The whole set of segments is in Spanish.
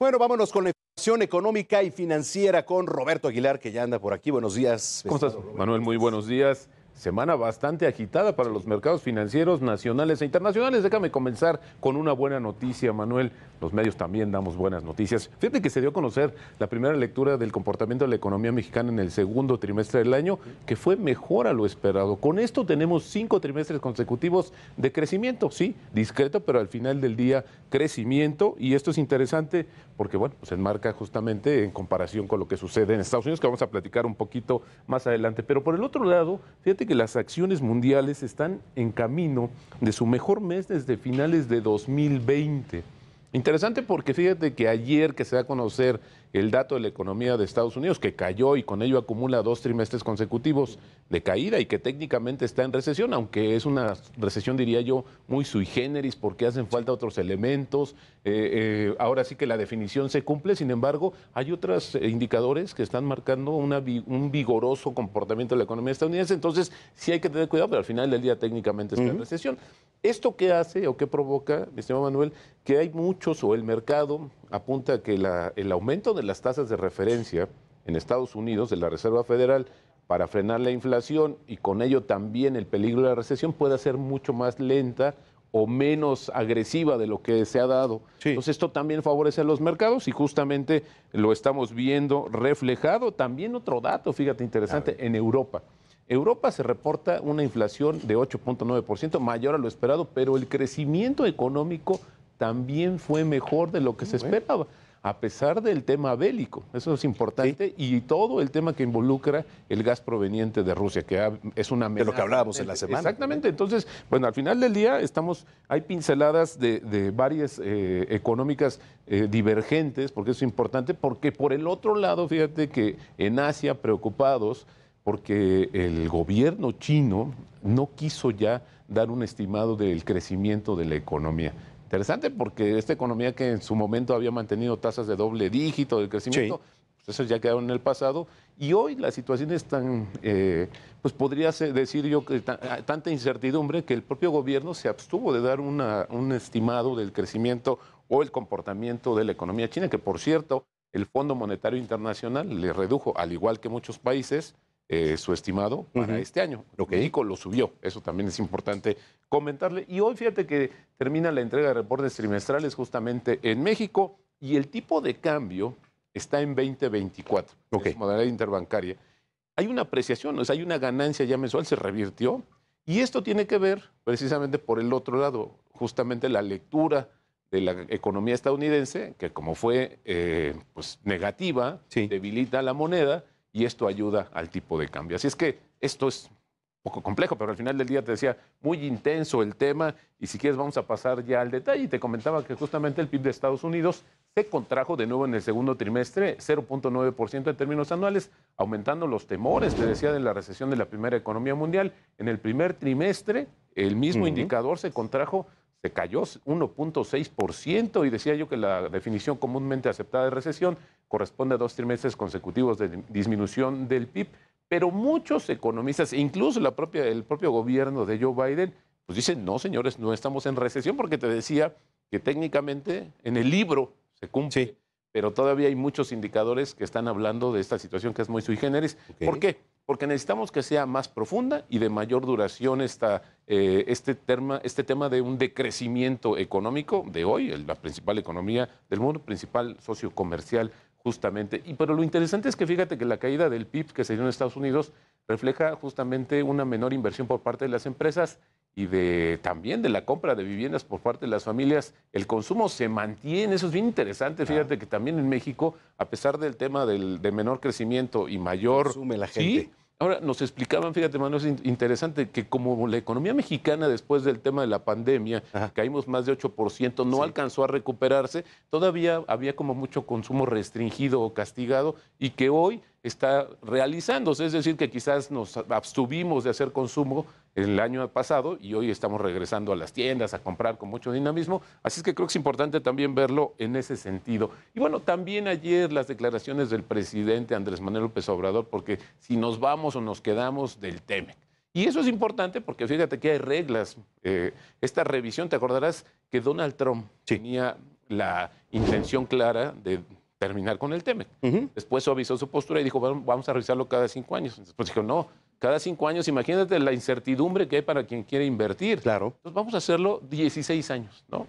Bueno, vámonos con la información económica y financiera con Roberto Aguilar, que ya anda por aquí. Buenos días. ¿Cómo estás, Manuel? Muy buenos días. Semana bastante agitada para los mercados financieros nacionales e internacionales. Déjame comenzar con una buena noticia, Manuel. Los medios también damos buenas noticias. Fíjate que se dio a conocer la primera lectura del comportamiento de la economía mexicana en el segundo trimestre del año, que fue mejor a lo esperado. Con esto tenemos cinco trimestres consecutivos de crecimiento, sí, discreto, pero al final del día crecimiento. Y esto es interesante porque, bueno, se pues enmarca justamente en comparación con lo que sucede en Estados Unidos, que vamos a platicar un poquito más adelante. Pero por el otro lado, fíjate que que las acciones mundiales están en camino de su mejor mes desde finales de 2020. Interesante porque fíjate que ayer que se va a conocer el dato de la economía de Estados Unidos, que cayó y con ello acumula dos trimestres consecutivos de caída y que técnicamente está en recesión, aunque es una recesión, diría yo, muy sui generis porque hacen falta otros elementos. Eh, eh, ahora sí que la definición se cumple, sin embargo, hay otros eh, indicadores que están marcando un vigoroso comportamiento de la economía estadounidense, entonces sí hay que tener cuidado, pero al final del día técnicamente está en recesión. ¿Esto qué hace o qué provoca, mi estimado Manuel? Que hay muchos o el mercado apunta que el aumento de las tasas de referencia en Estados Unidos de la Reserva Federal para frenar la inflación y con ello también el peligro de la recesión puede ser mucho más lenta o menos agresiva de lo que se ha dado. Entonces esto también favorece a los mercados y justamente lo estamos viendo reflejado. También otro dato, fíjate, interesante, en Europa. Europa se reporta una inflación de 8.9%, mayor a lo esperado, pero el crecimiento económico también fue mejor de lo que se ah, esperaba, a pesar del tema bélico. Eso es importante. Y todo el tema que involucra el gas proveniente de Rusia, que es una amenaza. De lo que hablábamos en la semana. Exactamente. Entonces, bueno, al final del día estamos, hay pinceladas de, varias eh, económicas eh, divergentes, porque eso es importante, porque por el otro lado, fíjate que en Asia, preocupados, porque el gobierno chino no quiso ya dar un estimado del crecimiento de la economía. Interesante porque esta economía que en su momento había mantenido tasas de doble dígito de crecimiento, pues eso ya quedaron en el pasado. Y hoy la situación es tan, eh, pues podría decir yo, que ah, tanta incertidumbre que el propio gobierno se abstuvo de dar un estimado del crecimiento o el comportamiento de la economía china, que por cierto, el Fondo Monetario Internacional le redujo, al igual que muchos países, eh, su estimado para este año. Lo que ICO lo subió, eso también es importante comentarle. Y hoy fíjate que termina la entrega de reportes trimestrales justamente en México y el tipo de cambio está en 2024, es modalidad interbancaria. Hay una apreciación, o hay una ganancia ya mensual, se revirtió. Y esto tiene que ver precisamente por el otro lado, justamente la lectura de la economía estadounidense, que como fue eh, pues, negativa, debilita la moneda, y esto ayuda al tipo de cambio. Así es que esto es un poco complejo, pero al final del día te decía, muy intenso el tema y si quieres vamos a pasar ya al detalle. Y Te comentaba que justamente el PIB de Estados Unidos se contrajo de nuevo en el segundo trimestre, 0.9% en términos anuales, aumentando los temores, te decía, de la recesión de la primera economía mundial. En el primer trimestre, el mismo indicador se contrajo se cayó 1.6% y decía yo que la definición comúnmente aceptada de recesión corresponde a dos trimestres consecutivos de disminución del PIB, pero muchos economistas, incluso el propio gobierno de Joe Biden, pues dicen, no señores, no estamos en recesión porque te decía que técnicamente en el libro se cumple, pero todavía hay muchos indicadores que están hablando de esta situación que es muy sui generis. ¿Por qué? porque necesitamos que sea más profunda y de mayor duración esta, eh, este, tema, este tema de un decrecimiento económico de hoy, la principal economía del mundo, principal socio comercial justamente. Y, pero lo interesante es que fíjate que la caída del PIB que se dio en Estados Unidos refleja justamente una menor inversión por parte de las empresas y de, también de la compra de viviendas por parte de las familias, el consumo se mantiene, eso es bien interesante, fíjate que también en México, a pesar del tema del, de menor crecimiento y mayor... Consume la gente. Ahora, nos explicaban, fíjate, Manuel, es interesante que como la economía mexicana después del tema de la pandemia, caímos más de 8%, no alcanzó a recuperarse, todavía había como mucho consumo restringido o castigado y que hoy está realizándose, es decir, que quizás nos abstuvimos de hacer consumo el año pasado y hoy estamos regresando a las tiendas a comprar con mucho dinamismo. Así es que creo que es importante también verlo en ese sentido. Y bueno, también ayer las declaraciones del presidente Andrés Manuel López Obrador, porque si nos vamos o nos quedamos del TEMEC. Y eso es importante porque fíjate que hay reglas. Eh, esta revisión, te acordarás que Donald Trump tenía la intención clara de terminar con el TEMEC. Después suavizó su postura y dijo, vamos a revisarlo cada cinco años. Después dijo, no, cada cinco años, imagínate la incertidumbre que hay para quien quiere invertir. Claro. Entonces vamos a hacerlo 16 años, ¿no?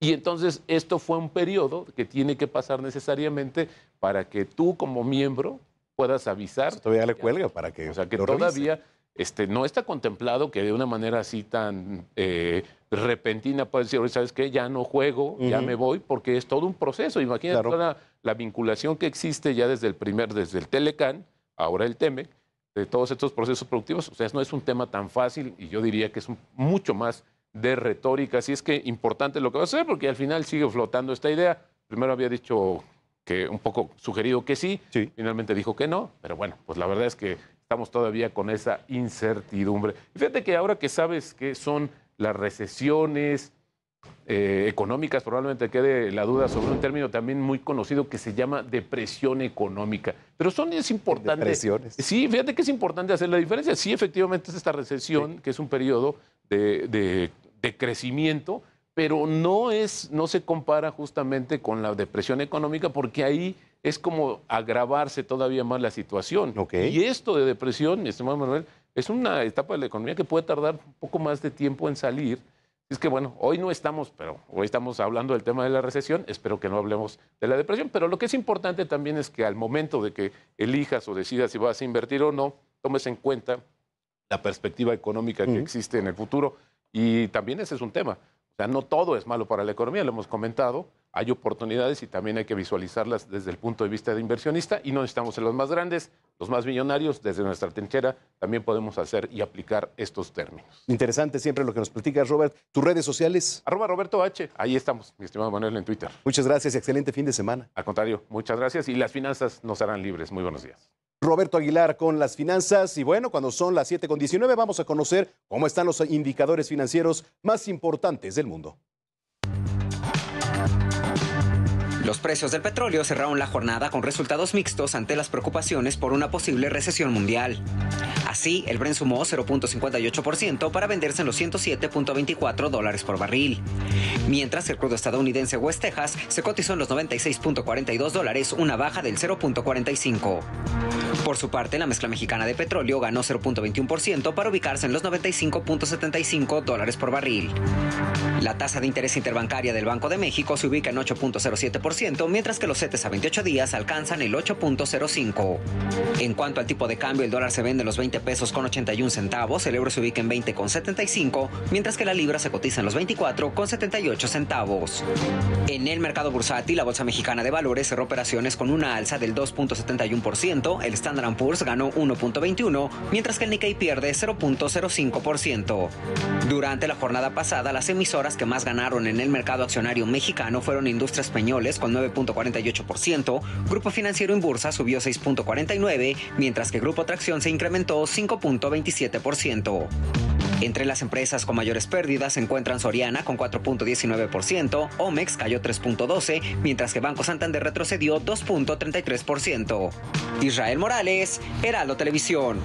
Y entonces esto fue un periodo que tiene que pasar necesariamente para que tú como miembro puedas avisar. Pues, todavía le cuelga para que. O sea, que todavía este, no está contemplado que de una manera así tan eh, repentina puedas decir, ¿sabes qué? Ya no juego, ya me voy, porque es todo un proceso. Imagínate la, vinculación que existe ya desde el primer, desde el Telecan, ahora el Temec de todos estos procesos productivos. O sea, no es un tema tan fácil y yo diría que es mucho más de retórica. si es que importante lo que va a hacer porque al final sigue flotando esta idea. Primero había dicho que un poco sugerido que sí, sí. finalmente dijo que no, pero bueno, pues la verdad es que estamos todavía con esa incertidumbre. Fíjate que ahora que sabes qué son las recesiones, eh, económicas, probablemente quede la duda sobre un término también muy conocido que se llama depresión económica. Pero son es importante. Depresiones. Sí, fíjate que es importante hacer la diferencia. Sí, efectivamente es esta recesión, que es un periodo de, crecimiento, pero no es, no se compara justamente con la depresión económica, porque ahí es como agravarse todavía más la situación. Y esto de depresión, mi estimado Manuel, es una etapa de la economía que puede tardar un poco más de tiempo en salir es que bueno, hoy no estamos, pero hoy estamos hablando del tema de la recesión, espero que no hablemos de la depresión, pero lo que es importante también es que al momento de que elijas o decidas si vas a invertir o no, tomes en cuenta la perspectiva económica que existe en el futuro. Y también ese es un tema. O sea, no todo es malo para la economía, lo hemos comentado. Hay oportunidades y también hay que visualizarlas desde el punto de vista de inversionista y no estamos en los más grandes, los más millonarios. Desde nuestra trinchera también podemos hacer y aplicar estos términos. Interesante siempre lo que nos platicas, Robert. ¿Tus redes sociales? Arroba Roberto H. Ahí estamos, mi estimado Manuel, en Twitter. Muchas gracias y excelente fin de semana. Al contrario, muchas gracias y las finanzas nos harán libres. Muy buenos días. Roberto Aguilar con las finanzas. Y bueno, cuando son las 7.19 vamos a conocer cómo están los indicadores financieros más importantes del mundo. Los precios del petróleo cerraron la jornada con resultados mixtos ante las preocupaciones por una posible recesión mundial. Así, el Bren sumó 0.58% para venderse en los 107.24 dólares por barril, mientras el crudo estadounidense West Texas se cotizó en los 96.42 dólares, una baja del 0.45. Por su parte, la mezcla mexicana de petróleo ganó 0.21% para ubicarse en los 95.75 dólares por barril. La tasa de interés interbancaria del Banco de México se ubica en 8.07%, mientras que los CETES a 28 días alcanzan el 8.05. En cuanto al tipo de cambio, el dólar se vende en los 20 pesos con 81 centavos, el euro se ubica en 20 con 75, mientras que la libra se cotiza en los 24 con 78 centavos. En el mercado bursátil, la Bolsa Mexicana de Valores cerró operaciones con una alza del 2.71%, el Standard Poor's ganó 1.21, mientras que el Nikkei pierde 0.05%. Durante la jornada pasada, las emisoras que más ganaron en el mercado accionario mexicano fueron Industrias Españoles con 9.48%, Grupo Financiero en Bursa subió 6.49, mientras que Grupo Tracción se incrementó 5.27%. Entre las empresas con mayores pérdidas se encuentran Soriana con 4.19%, Omex cayó 3.12%, mientras que Banco Santander retrocedió 2.33%. Israel Morales, Heraldo Televisión.